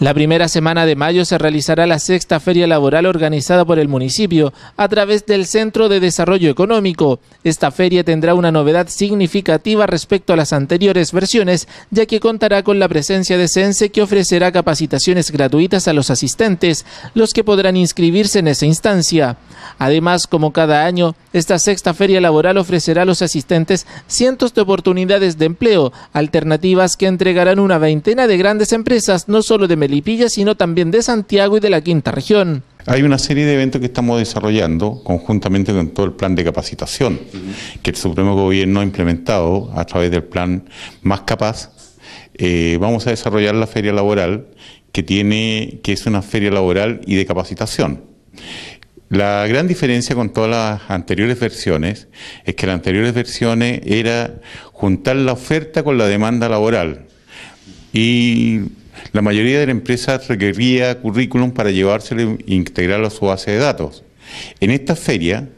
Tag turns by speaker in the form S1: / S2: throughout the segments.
S1: La primera semana de mayo se realizará la sexta feria laboral organizada por el municipio a través del Centro de Desarrollo Económico. Esta feria tendrá una novedad significativa respecto a las anteriores versiones, ya que contará con la presencia de Sense que ofrecerá capacitaciones gratuitas a los asistentes, los que podrán inscribirse en esa instancia. Además, como cada año, esta sexta feria laboral ofrecerá a los asistentes cientos de oportunidades de empleo, alternativas que entregarán una veintena de grandes empresas, no solo de Lipilla, sino también de Santiago y de la quinta región.
S2: Hay una serie de eventos que estamos desarrollando conjuntamente con todo el plan de capacitación que el Supremo Gobierno ha implementado a través del plan Más Capaz. Eh, vamos a desarrollar la feria laboral que tiene, que es una feria laboral y de capacitación. La gran diferencia con todas las anteriores versiones es que las anteriores versiones era juntar la oferta con la demanda laboral y la mayoría de las empresas requería currículum para llevárselo e integrarlo a su base de datos. En esta feria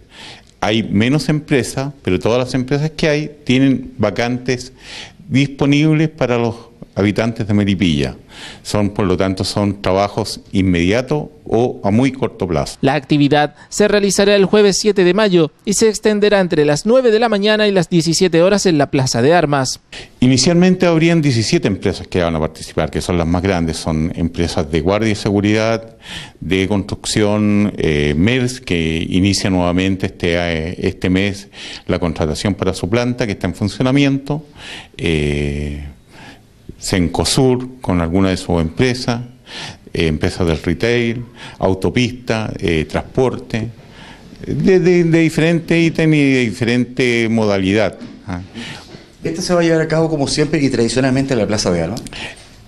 S2: hay menos empresas, pero todas las empresas que hay tienen vacantes disponibles para los habitantes de Meripilla. Son, por lo tanto, son trabajos inmediato o a muy corto plazo.
S1: La actividad se realizará el jueves 7 de mayo y se extenderá entre las 9 de la mañana y las 17 horas en la Plaza de Armas.
S2: Inicialmente habrían 17 empresas que van a participar, que son las más grandes, son empresas de guardia y seguridad, de construcción, eh, MERS, que inicia nuevamente este, eh, este, mes la contratación para su planta, que está en funcionamiento. Eh, CENCOSUR con alguna de sus empresas, eh, empresas del retail, autopista, eh, transporte, de, diferentes ítems y de diferente modalidad. ¿ah? ¿Esto se va a llevar a cabo como siempre y tradicionalmente en la Plaza de Armas?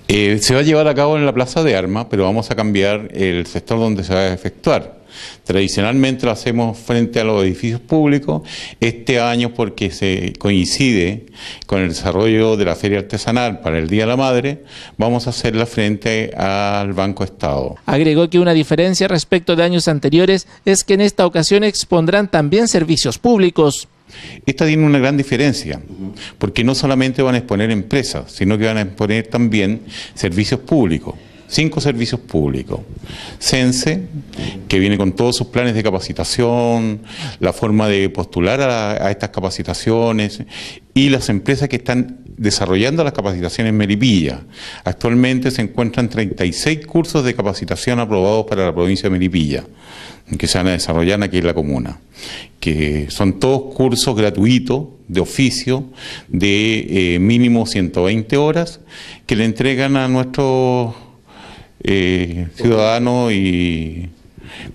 S2: Eh, se va a llevar a cabo en la Plaza de Armas, pero vamos a cambiar el sector donde se va a efectuar. Tradicionalmente lo hacemos frente a los edificios públicos. Este año, porque se coincide con el desarrollo de la feria artesanal para el Día de la Madre, vamos a hacerla frente
S1: al Banco Estado. Agregó que una diferencia respecto de años anteriores es que en esta ocasión expondrán también servicios públicos. Esta tiene una gran diferencia,
S2: porque no solamente van a exponer empresas, sino que van a exponer también servicios públicos cinco servicios públicos. CENSE, que viene con todos sus planes de capacitación, la forma de postular a, estas capacitaciones y las empresas que están desarrollando las capacitaciones en Meripilla. Actualmente se encuentran 36 cursos de capacitación aprobados para la provincia de Meripilla, que se van a desarrollar aquí en la comuna, que son todos cursos gratuitos de oficio de eh, mínimo 120 horas que le entregan a nuestros eh, ciudadanos y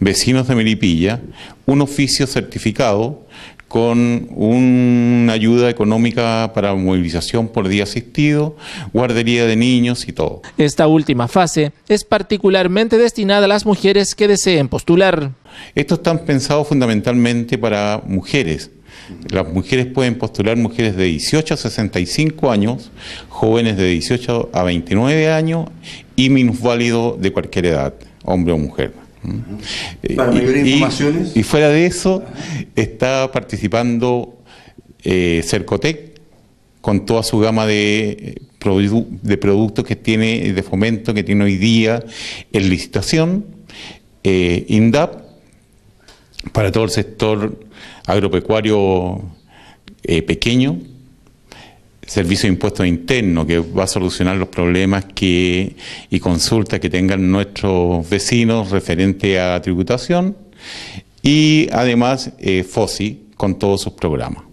S2: vecinos de Melipilla un oficio certificado con una ayuda económica para movilización por día asistido, guardería de niños y todo. Esta última fase
S1: es particularmente destinada a las mujeres que deseen postular.
S2: Esto están pensados fundamentalmente para mujeres las mujeres pueden postular mujeres de 18 a 65 años, jóvenes de 18 a 29 años y minusválido de cualquier edad, hombre o mujer. Eh, para y, informaciones. Y, fuera de eso, está participando eh, Cercotec con toda su gama de, eh, de productos que tiene, de fomento que tiene hoy día en licitación, INDAP, para todo el sector agropecuario eh, pequeño, servicio de impuestos internos que va a solucionar los problemas que, y consultas que tengan nuestros vecinos referente a tributación y además eh, FOSI con todos sus programas.